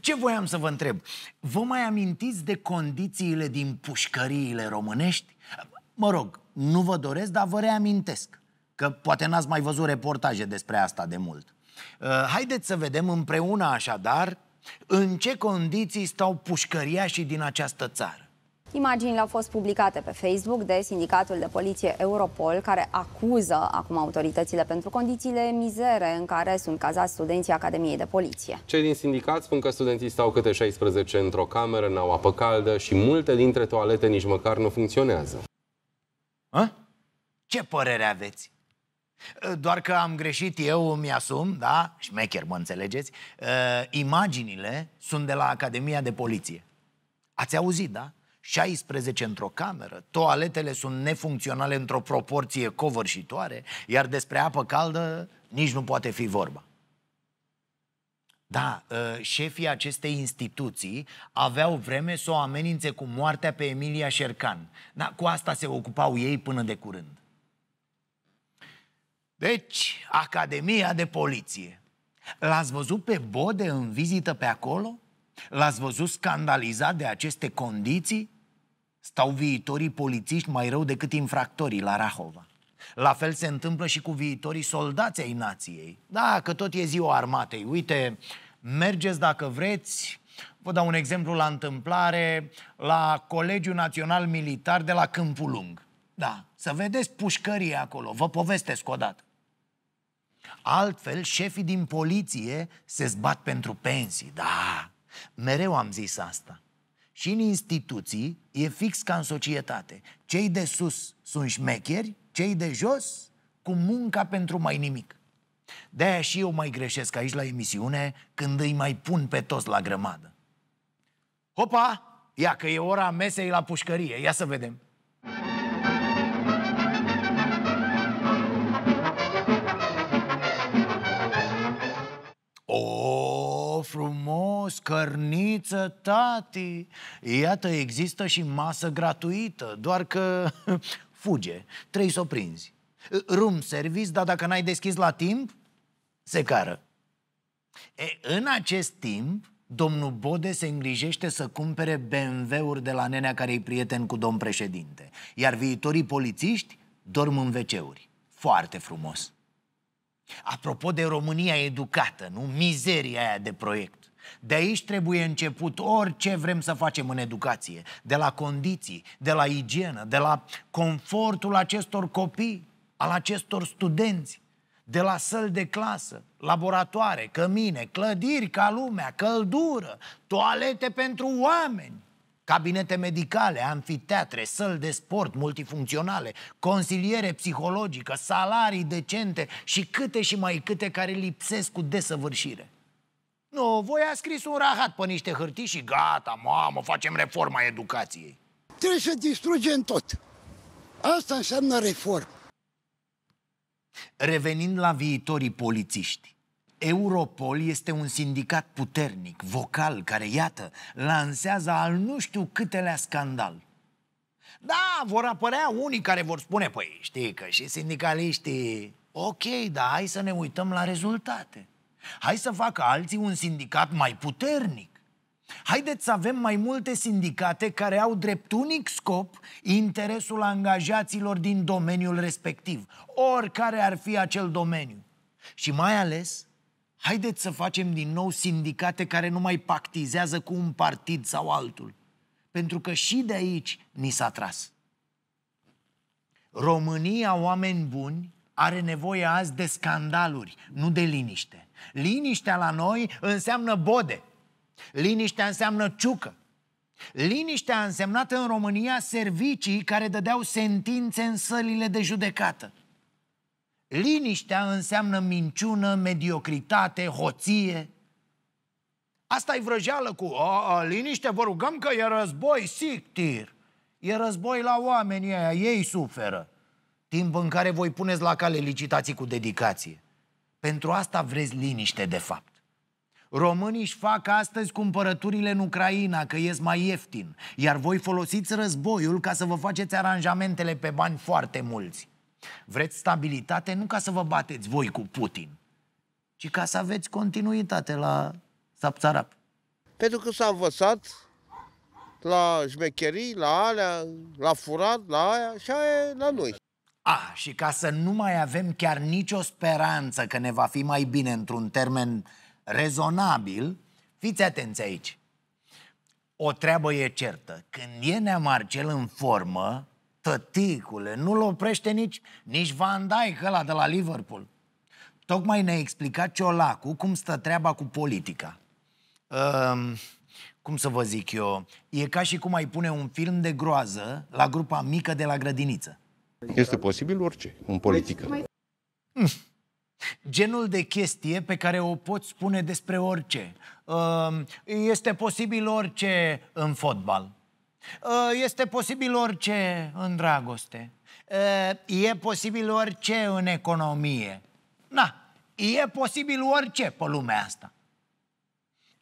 ce voiam să vă întreb? Vă mai amintiți de condițiile din pușcăriile românești? Mă rog, nu vă doresc, dar vă reamintesc că poate n-ați mai văzut reportaje despre asta de mult. Uh, haideți să vedem împreună așadar în ce condiții stau pușcăriașii din această țară. Imaginile au fost publicate pe Facebook de Sindicatul de Poliție Europol, care acuză acum autoritățile pentru condițiile mizere în care sunt cazați studenții Academiei de Poliție. Cei din sindicat spun că studenții stau câte 16 într-o cameră, n-au apă caldă și multe dintre toalete nici măcar nu funcționează. A? Ce părere aveți? Ă, doar că am greșit eu, îmi asum, da? Șmecher, mă înțelegeți? Ă, imaginile sunt de la Academia de Poliție. Ați auzit, da? 16 într-o cameră, toaletele sunt nefuncționale într-o proporție covârșitoare, iar despre apă caldă nici nu poate fi vorba. Da, ă, șefii acestei instituții aveau vreme să o amenințe cu moartea pe Emilia Șercan. Da, cu asta se ocupau ei până de curând. Deci, Academia de Poliție. L-ați văzut pe Bode în vizită pe acolo? L-ați văzut scandalizat de aceste condiții? Stau viitorii polițiști mai rău decât infractorii la Rahova. La fel se întâmplă și cu viitorii soldați ai nației. Da, că tot e ziua armatei. Uite, mergeți dacă vreți. Vă dau un exemplu la întâmplare, la Colegiul Național Militar de la Câmpul Lung. Da, să vedeți pușcării acolo, vă povestesc o dată. Altfel, șefii din poliție se zbat pentru pensii, da. Mereu am zis asta și în instituții e fix ca în societate. Cei de sus sunt șmecheri, cei de jos cu munca pentru mai nimic. De-aia și eu mai greșesc aici la emisiune când îi mai pun pe toți la grămadă. Hopa! Ia că e ora mesei la pușcărie, ia să vedem. frumos, cărniță, tati. Iată, există și masă gratuită, doar că fuge, Trei să o prinzi. Room service, dar dacă n-ai deschis la timp, se cară. E, în acest timp, domnul Bode se îngrijește să cumpere BMW-uri de la nenea care e prieten cu domn președinte, iar viitorii polițiști dorm în wc Foarte frumos. Apropo de România educată, nu? Mizeria aia de proiect. De aici trebuie început orice vrem să facem în educație, de la condiții, de la igienă, de la confortul acestor copii, al acestor studenți, de la săl de clasă, laboratoare, cămine, clădiri ca lumea, căldură, toalete pentru oameni cabinete medicale, anfiteatre, săli de sport multifuncționale, consiliere psihologică, salarii decente și câte și mai câte care lipsesc cu desăvârșire. Nu, voi a scris un rahat pe niște hârtii și gata, mamă, facem reforma educației. Trebuie să distrugem tot. Asta înseamnă reformă. Revenind la viitorii polițiști, Europol este un sindicat puternic, vocal, care, iată, lansează al nu știu câtelea scandal. Da, vor apărea unii care vor spune, păi știi că și sindicaliștii... Ok, dar hai să ne uităm la rezultate. Hai să facă alții un sindicat mai puternic. Haideți să avem mai multe sindicate care au drept unic scop interesul angajaților din domeniul respectiv, oricare ar fi acel domeniu. Și mai ales Haideți să facem din nou sindicate care nu mai pactizează cu un partid sau altul. Pentru că și de aici ni s-a tras. România, oameni buni, are nevoie azi de scandaluri, nu de liniște. Liniștea la noi înseamnă bode. Liniștea înseamnă ciucă. Liniștea a însemnat în România servicii care dădeau sentințe în sălile de judecată. Liniștea înseamnă minciună, mediocritate, hoție. Asta e vrăjeală cu a, a, liniște, vă rugăm că e război, sictir. E război la oamenii aia, ei suferă. Timp în care voi puneți la cale licitații cu dedicație. Pentru asta vreți liniște, de fapt. Românii își fac astăzi cumpărăturile în Ucraina, că ies mai ieftin, iar voi folosiți războiul ca să vă faceți aranjamentele pe bani foarte mulți. Vreți stabilitate nu ca să vă bateți voi cu Putin, ci ca să aveți continuitate la Sapțarap. Pentru că s-a învățat la șmecherii, la alea, la furat, la aia și aia la noi. A, și ca să nu mai avem chiar nicio speranță că ne va fi mai bine într-un termen rezonabil, fiți atenți aici. O treabă e certă. Când e Nea Marcel în formă, Tăticule, nu-l oprește nici, nici Van Dijk ăla de la Liverpool. Tocmai ne-a explicat Ciolacu cum stă treaba cu politica. Um, cum să vă zic eu, e ca și cum ai pune un film de groază la grupa mică de la grădiniță. Este posibil orice în politică. Hm. Genul de chestie pe care o poți spune despre orice. Ehm, este posibil orice în fotbal. Ă, este posibil orice în dragoste. Ă, e posibil orice în economie. Na, e posibil orice pe lumea asta.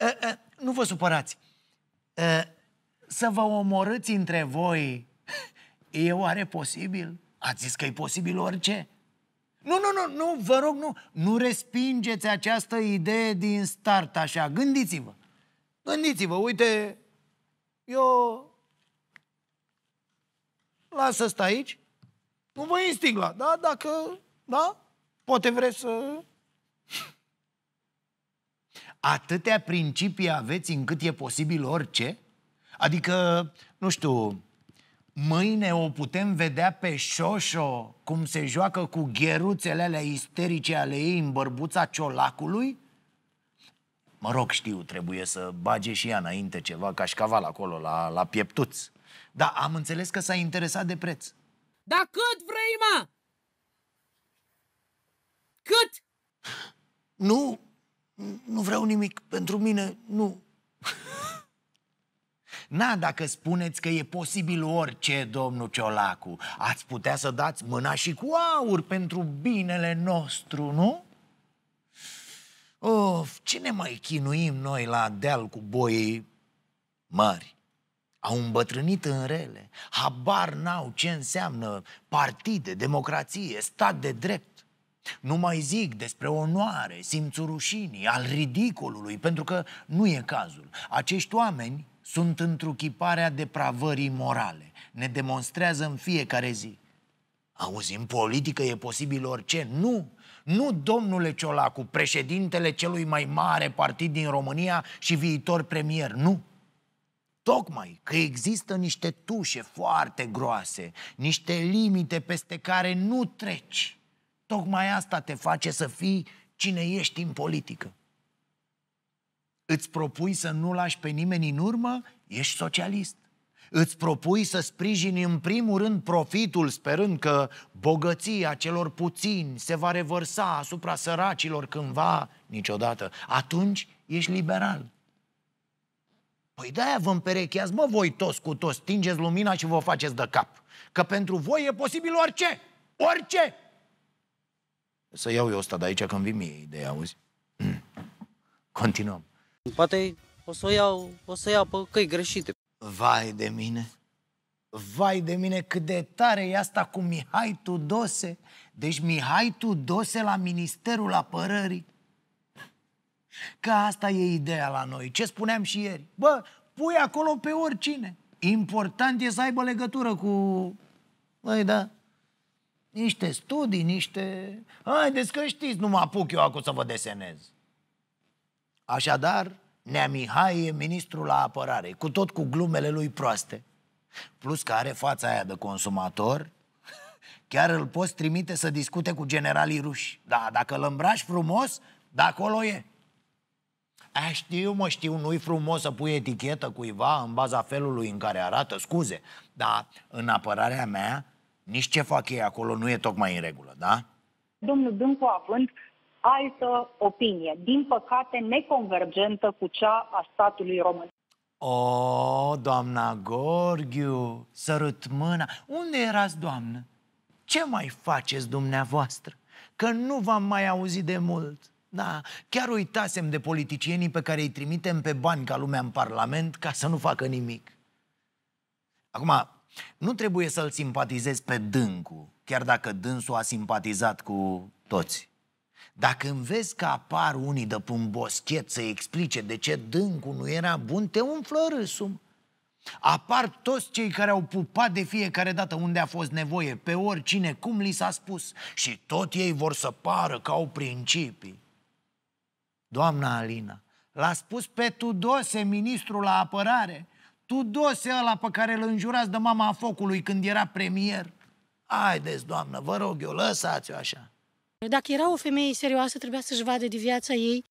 Ă, nu vă supărați. Să vă omorâți între voi e oare posibil? Ați zis că e posibil orice. Nu, nu, nu, nu, vă rog, nu. Nu respingeți această idee din start așa. Gândiți-vă. Gândiți-vă, uite, eu lasă stai aici, nu vă instig la, da? Dacă, da? Poate vreți să... Atâtea principii aveți încât e posibil orice? Adică, nu știu, mâine o putem vedea pe Șoșo cum se joacă cu gheruțele alea isterice ale ei în bărbuța ciolacului? Mă rog, știu, trebuie să bage și ea înainte ceva cașcaval acolo, la, la pieptuți. Dar am înțeles că s-a interesat de preț. Da cât vrei, mă? Cât? Nu, nu vreau nimic pentru mine, nu. Na, dacă spuneți că e posibil orice, domnul Ciolacu, ați putea să dați mâna și cu aur pentru binele nostru, nu? Of, ce ne mai chinuim noi la deal cu boii mari? au îmbătrânit în rele, habar n-au ce înseamnă partide, democrație, stat de drept. Nu mai zic despre onoare, simțul rușinii, al ridicolului, pentru că nu e cazul. Acești oameni sunt întruchiparea depravării morale. Ne demonstrează în fiecare zi. Auzi, în politică e posibil orice. Nu! Nu, domnule Ciolacu, președintele celui mai mare partid din România și viitor premier. Nu! Tocmai că există niște tușe foarte groase, niște limite peste care nu treci. Tocmai asta te face să fii cine ești în politică. Îți propui să nu lași pe nimeni în urmă? Ești socialist. Îți propui să sprijini în primul rând profitul, sperând că bogăția celor puțini se va revărsa asupra săracilor cândva, niciodată. Atunci ești liberal. Păi de-aia vă împerecheați, mă, voi toți cu toți, stingeți lumina și vă faceți de cap. Că pentru voi e posibil orice, orice. Să iau eu ăsta de aici când vin mie ideea, auzi? Mm. Continuăm. Poate o să o iau, o să o iau pe căi greșite. Vai de mine! Vai de mine cât de tare e asta cu Mihai Tudose. Deci Mihai Tudose la Ministerul Apărării. Că asta e ideea la noi. Ce spuneam și ieri? Bă, pui acolo pe oricine. Important e să aibă legătură cu... Băi, da, niște studii, niște... Haideți că știți, nu mă apuc eu acum să vă desenez. Așadar, Nea Mihai e ministru la apărare, cu tot cu glumele lui proaste. Plus că are fața aia de consumator, chiar îl poți trimite să discute cu generalii ruși. Da, dacă îl îmbraci frumos, de acolo e. A, știu, mă știu, nu-i frumos să pui etichetă cuiva în baza felului în care arată, scuze, dar în apărarea mea, nici ce fac ei acolo nu e tocmai în regulă, da? Domnul Dâncu, având altă opinie, din păcate neconvergentă cu cea a statului român. O, doamna Gorghiu, sărut mâna. Unde erați, doamnă? Ce mai faceți dumneavoastră? Că nu v-am mai auzit de mult. Da, chiar uitasem de politicienii pe care îi trimitem pe bani ca lumea în Parlament ca să nu facă nimic. Acum, nu trebuie să-l simpatizezi pe dâncu, chiar dacă dânsul a simpatizat cu toți. Dacă vezi că apar unii de pun boschet să explice de ce Dâncu nu era bun, te umflă râsul. Apar toți cei care au pupat de fiecare dată unde a fost nevoie, pe oricine, cum li s-a spus. Și tot ei vor să pară că au principii doamna Alina. L-a spus pe Tudose, ministrul la apărare. Tudose ăla pe care îl înjurați de mama a focului când era premier. Haideți, doamnă, vă rog eu, lăsați-o așa. Dacă era o femeie serioasă, trebuia să-și vadă de viața ei